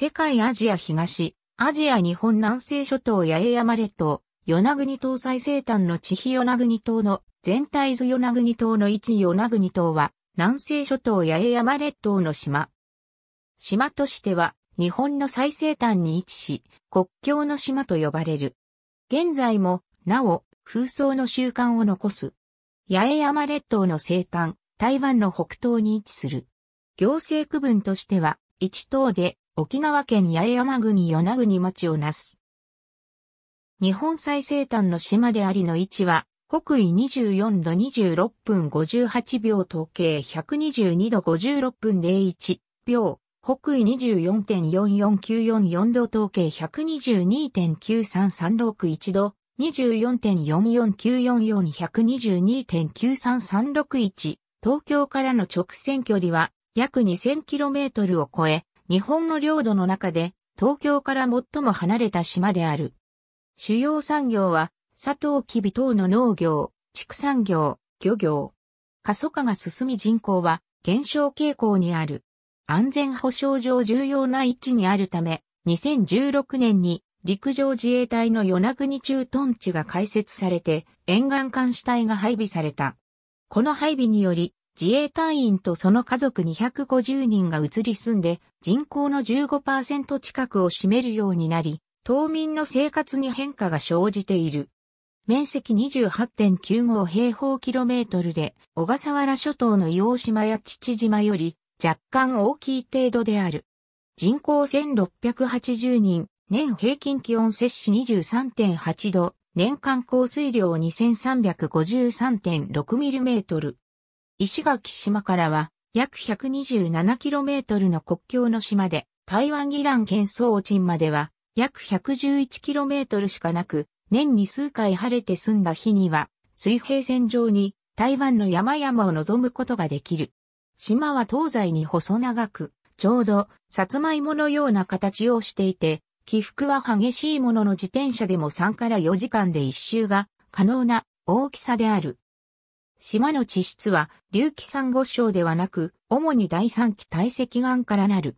世界アジア東、アジア日本南西諸島八重山列島、与那国島最西端の地比与那国島の全体図与那国島の一与那国島は、南西諸島八重山列島の島。島としては、日本の最西端に位置し、国境の島と呼ばれる。現在も、なお、風葬の習慣を残す。八重山列島の西端、台湾の北東に位置する。行政区分としては、一島で沖縄県八重山国与那国町をなす。日本最西端の島でありの位置は、北緯24度26分58秒統計122度56分01秒、北緯24.44944度統計122.9336 1度、24.4494412.93361東京からの直線距離は約 2000km を超え、日本の領土の中で東京から最も離れた島である。主要産業は、佐藤きび等の農業、畜産業、漁業。過疎化が進み人口は減少傾向にある。安全保障上重要な位置にあるため、2016年に陸上自衛隊の与那国駐屯地が開設されて沿岸監視隊が配備された。この配備により自衛隊員とその家族250人が移り住んで人口の15%近くを占めるようになり、島民の生活に変化が生じている。面積28.95平方キロメートルで、小笠原諸島の硫黄島や父島より若干大きい程度である。人口1680人、年平均気温摂氏23.8度、年間降水量2 3 5 3 6トル。石垣島からは約 127km の国境の島で、台湾議蘭県総鎮までは約 111km しかなく、年に数回晴れて済んだ日には、水平線上に台湾の山々を望むことができる。島は東西に細長く、ちょうど、さつまいものような形をしていて、起伏は激しいものの自転車でも3から4時間で一周が可能な大きさである。島の地質は、隆起山。五礁ではなく、主に第三期堆積岩からなる。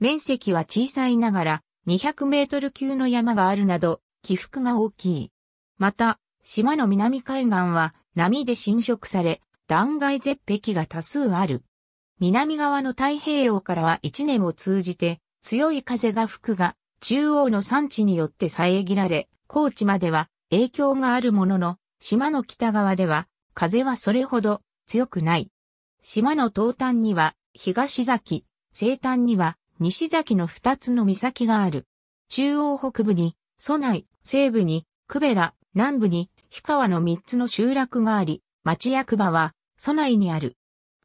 面積は小さいながら、200メートル級の山があるなど、起伏が大きい。また、島の南海岸は、波で侵食され、断崖絶壁が多数ある。南側の太平洋からは一年を通じて、強い風が吹くが、中央の山地によって遮られ、高地までは影響があるものの、島の北側では風はそれほど強くない。島の東端には東崎、西端には西崎の二つの岬がある。中央北部に、蘇内、西部に、久部ら、南部に、氷川の三つの集落があり、町役場は、蘇内にある。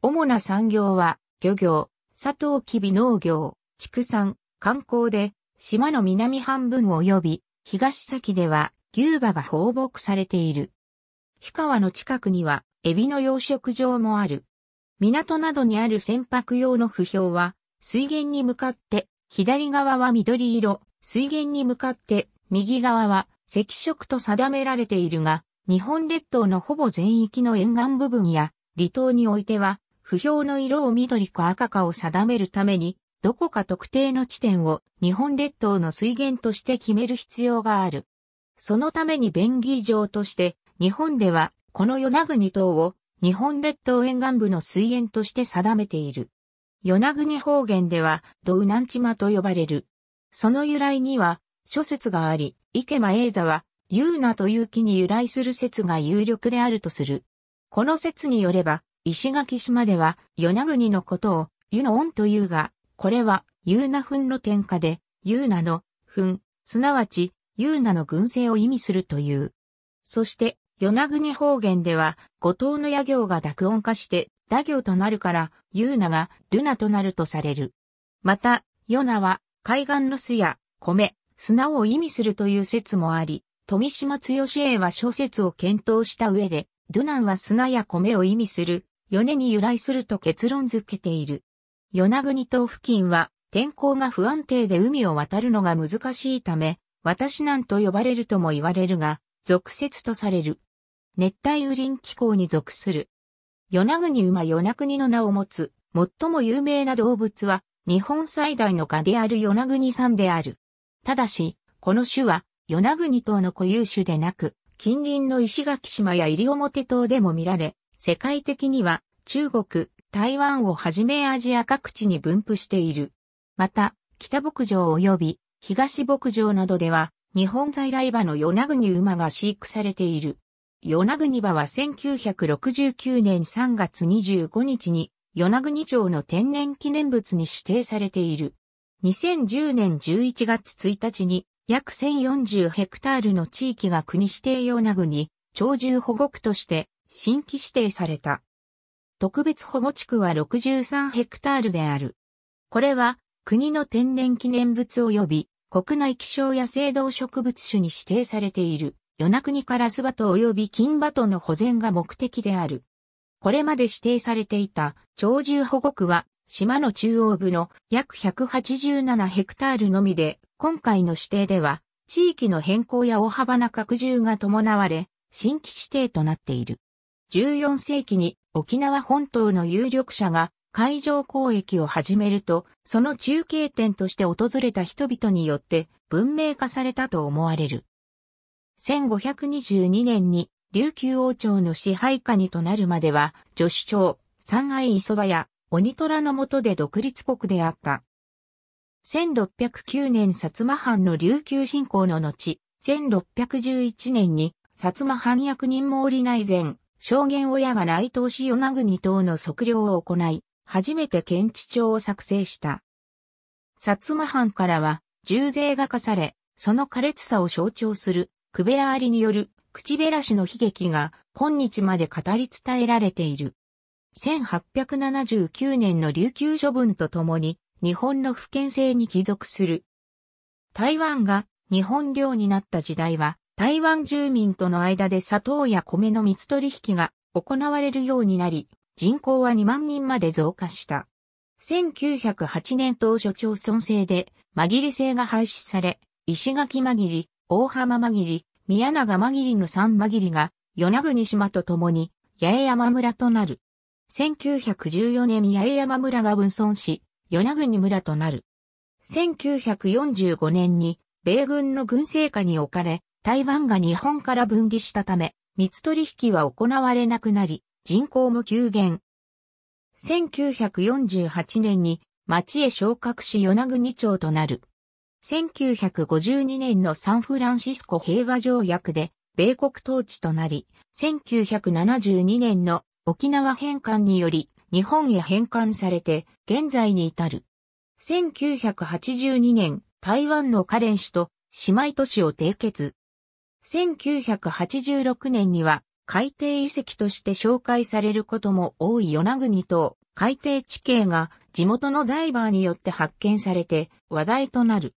主な産業は、漁業、砂糖きび農業、畜産、観光で、島の南半分及び、東崎では牛馬が放牧されている。氷川の近くには、エビの養殖場もある。港などにある船舶用の不評は、水源に向かって、左側は緑色、水源に向かって、右側は赤色と定められているが、日本列島のほぼ全域の沿岸部分や離島においては、不評の色を緑か赤かを定めるために、どこか特定の地点を日本列島の水源として決める必要がある。そのために便宜上として、日本ではこの与那国島を日本列島沿岸部の水源として定めている。与那国方言では、ドウナンチマと呼ばれる。その由来には、諸説があり、池間栄座は、ユーナという木に由来する説が有力であるとする。この説によれば、石垣島では、与那国のことを、ユノオンというが、これは、ユーナ墳の天下で、ユーナの、墳、すなわち、ユーナの群生を意味するという。そして、与那国方言では、五島の野行が濁音化して、打行となるから、ユーナがルナとなるとされる。また、ヨナは、海岸の巣や、米、砂を意味するという説もあり、富島剛英は小説を検討した上で、ドゥナンは砂や米を意味する、ヨネに由来すると結論づけている。与那国島付近は、天候が不安定で海を渡るのが難しいため、私なんと呼ばれるとも言われるが、俗説とされる。熱帯雨林気候に属する。与那国馬与那国の名を持つ、最も有名な動物は、日本最大の蚊である与那国産である。ただし、この種は、与那国島の固有種でなく、近隣の石垣島や西表島でも見られ、世界的には、中国、台湾をはじめアジア各地に分布している。また、北牧場及び東牧場などでは、日本在来馬の与那国馬が飼育されている。与那国場は1969年3月25日に、与那国町の天然記念物に指定されている。2010年11月1日に、約1040ヘクタールの地域が国指定与那国、鳥獣保護区として、新規指定された。特別保護地区は63ヘクタールである。これは、国の天然記念物及び、国内希少野生動植物種に指定されている。与那国からバト及び金トの保全が目的である。これまで指定されていた鳥獣保護区は島の中央部の約187ヘクタールのみで、今回の指定では地域の変更や大幅な拡充が伴われ、新規指定となっている。14世紀に沖縄本島の有力者が海上交易を始めると、その中継点として訪れた人々によって文明化されたと思われる。1522年に琉球王朝の支配下にとなるまでは、女子長、三愛磯場や鬼虎の下で独立国であった。1609年薩摩藩の琉球侵攻の後、1611年に薩摩藩役人毛利内前、証言親が内藤氏与那国等の測量を行い、初めて検地帳を作成した。薩摩藩からは、重税が課され、その苛烈さを象徴するクベラあリによる口べらしの悲劇が今日まで語り伝えられている。1879年の琉球処分とともに日本の不権性に帰属する。台湾が日本領になった時代は台湾住民との間で砂糖や米の密取引が行われるようになり、人口は2万人まで増加した。1908年当初町村制で、紛り制が廃止され、石垣紛り、大浜紛ぎり、宮永紛ぎりの三紛ぎりが、与那国島と共に、八重山村となる。1914年八重山村が分村し、与那国村となる。1945年に、米軍の軍政下に置かれ、台湾が日本から分離したため、密取引は行われなくなり、人口も急減。1948年に町へ昇格し与那国町となる。1952年のサンフランシスコ平和条約で米国統治となり、1972年の沖縄返還により日本へ返還されて現在に至る。1982年、台湾のカレン氏と姉妹都市を締結。1986年には海底遺跡として紹介されることも多い与那国島海底地形が地元のダイバーによって発見されて話題となる。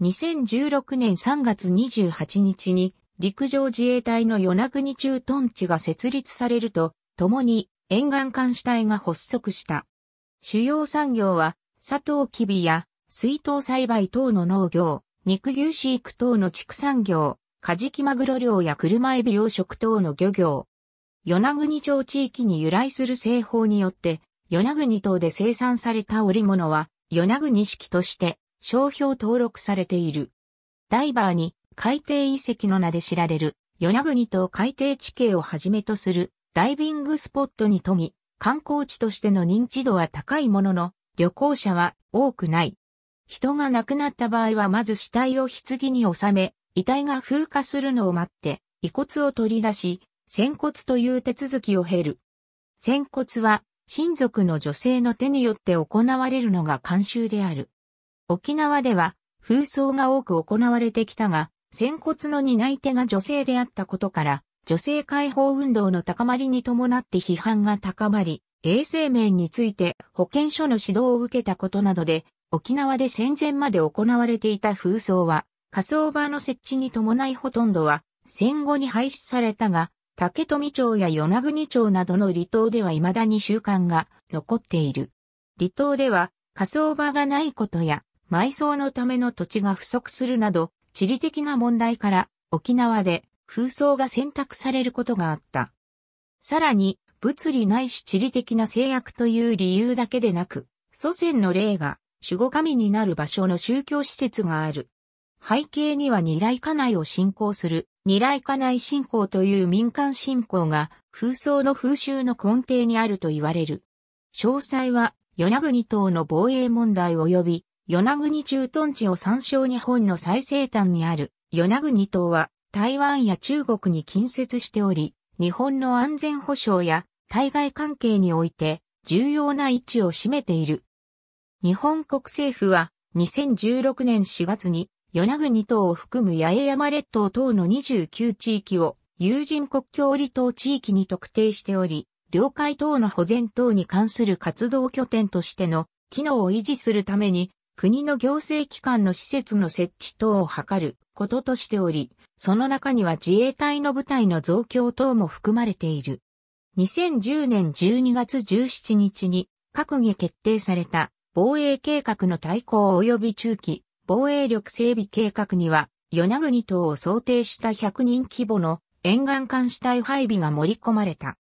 2016年3月28日に陸上自衛隊の与那国駐屯地が設立されると、共に沿岸監視隊が発足した。主要産業は、砂糖キビや水筒栽培等の農業、肉牛飼育等の畜産業、カジキマグロ漁や車エビ養殖等の漁業。与那国町地域に由来する製法によって、与那国島で生産された織物は、与那国式として商標登録されている。ダイバーに海底遺跡の名で知られる、与那国と海底地形をはじめとするダイビングスポットに富み、観光地としての認知度は高いものの、旅行者は多くない。人が亡くなった場合はまず死体を棺に収め、遺体が風化するのを待って、遺骨を取り出し、仙骨という手続きを経る。仙骨は親族の女性の手によって行われるのが慣習である。沖縄では、風葬が多く行われてきたが、仙骨の担い手が女性であったことから、女性解放運動の高まりに伴って批判が高まり、衛生面について保健所の指導を受けたことなどで、沖縄で戦前まで行われていた風葬は、火葬場の設置に伴いほとんどは、戦後に廃止されたが、竹富町や与那国町などの離島では未だに習慣が残っている。離島では、火葬場がないことや、埋葬のための土地が不足するなど、地理的な問題から沖縄で風葬が選択されることがあった。さらに、物理ないし地理的な制約という理由だけでなく、祖先の霊が守護神になる場所の宗教施設がある。背景には二来家内を信仰する、二来家内信仰という民間信仰が、風葬の風習の根底にあると言われる。詳細は、与那国島の防衛問題及び、与那国駐屯地を参照日本の最西端にある与那国島は台湾や中国に近接しており、日本の安全保障や対外関係において重要な位置を占めている。日本国政府は2016年4月に与那国島を含む八重山列島等の29地域を有人国境離島地域に特定しており、領海等の保全等に関する活動拠点としての機能を維持するために国の行政機関の施設の設置等を図ることとしており、その中には自衛隊の部隊の増強等も含まれている。2010年12月17日に閣議決定された防衛計画の対抗及び中期防衛力整備計画には、与那国等を想定した100人規模の沿岸監視隊配備が盛り込まれた。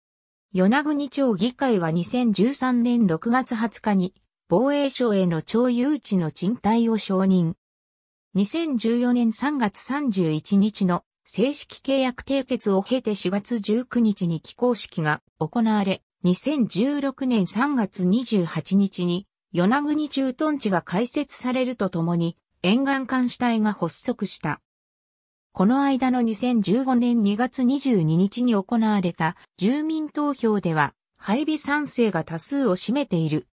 与那国町議会は2013年6月20日に防衛省への超誘致の賃貸を承認。2014年3月31日の正式契約締結を経て4月19日に起工式が行われ、2016年3月28日に与那国駐屯地が開設されるとともに沿岸監視隊が発足した。この間の2015年2月22日に行われた住民投票では配備賛成が多数を占めている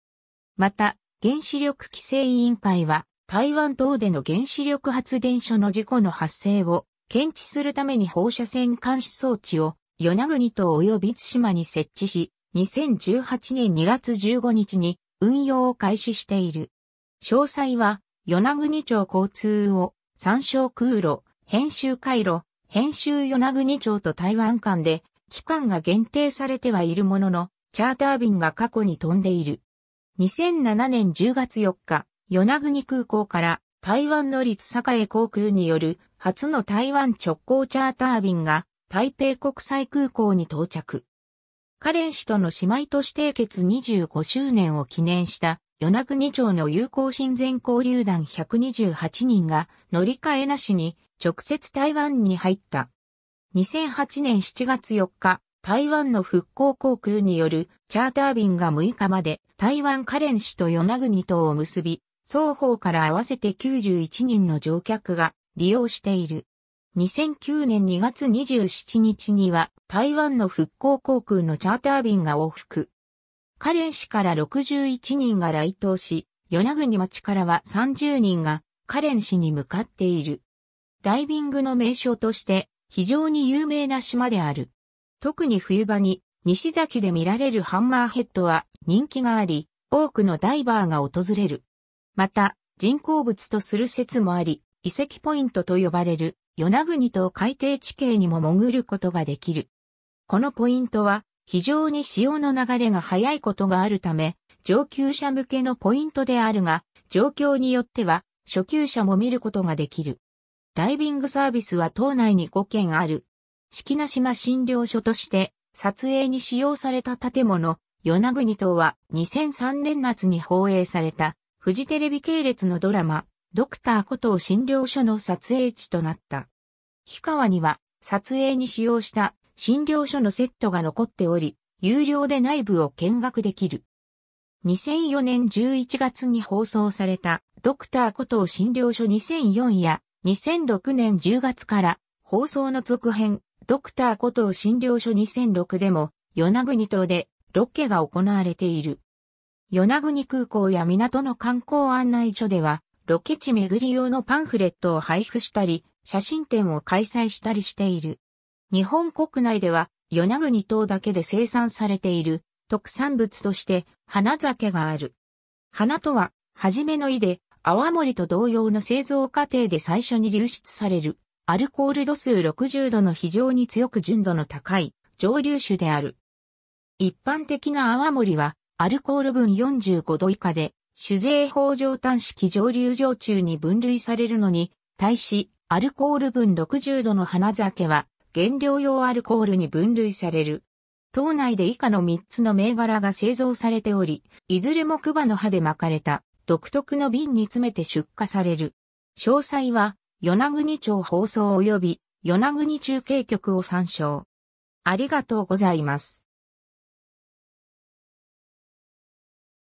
また、原子力規制委員会は、台湾等での原子力発電所の事故の発生を検知するために放射線監視装置を与那国島及び津島に設置し、2018年2月15日に運用を開始している。詳細は、与那国町交通を参照空路、編集回路、編集与那国町と台湾間で期間が限定されてはいるものの、チャーター便が過去に飛んでいる。2007年10月4日、与那国空港から台湾の立栄航空による初の台湾直行チャーター便が台北国際空港に到着。カレン氏との姉妹都市締結25周年を記念した与那国町の友好親善交流団128人が乗り換えなしに直接台湾に入った。2008年7月4日、台湾の復興航空によるチャーター便が6日まで台湾カレン市と与那国島を結び、双方から合わせて91人の乗客が利用している。2009年2月27日には台湾の復興航空のチャーター便が往復。カレン市から61人が来島し、与那国町からは30人がカレン市に向かっている。ダイビングの名所として非常に有名な島である。特に冬場に西崎で見られるハンマーヘッドは人気があり、多くのダイバーが訪れる。また、人工物とする説もあり、遺跡ポイントと呼ばれる、与那国島海底地形にも潜ることができる。このポイントは、非常に潮の流れが速いことがあるため、上級者向けのポイントであるが、状況によっては、初級者も見ることができる。ダイビングサービスは島内に5件ある。式な島診療所として撮影に使用された建物、与那国島は2003年夏に放映されたフジテレビ系列のドラマ、ドクターこと診療所の撮影地となった。氷川には撮影に使用した診療所のセットが残っており、有料で内部を見学できる。2004年11月に放送されたドクターこと診療所2004や2006年10月から放送の続編ドクター古藤診療所2006でも、与那国島でロケが行われている。与那国空港や港の観光案内所では、ロケ地巡り用のパンフレットを配布したり、写真展を開催したりしている。日本国内では、与那国島だけで生産されている特産物として花酒がある。花とは、はじめの意で、泡盛と同様の製造過程で最初に流出されるアルコール度数60度の非常に強く純度の高い蒸留酒である。一般的な泡盛は、アルコール分45度以下で、酒税法上端式蒸留上中に分類されるのに、対し、アルコール分60度の花酒は、原料用アルコールに分類される。島内で以下の3つの銘柄が製造されており、いずれもクバの葉で巻かれた、独特の瓶に詰めて出荷される。詳細は、与那国町放送及び与那国中継局を参照。ありがとうございます。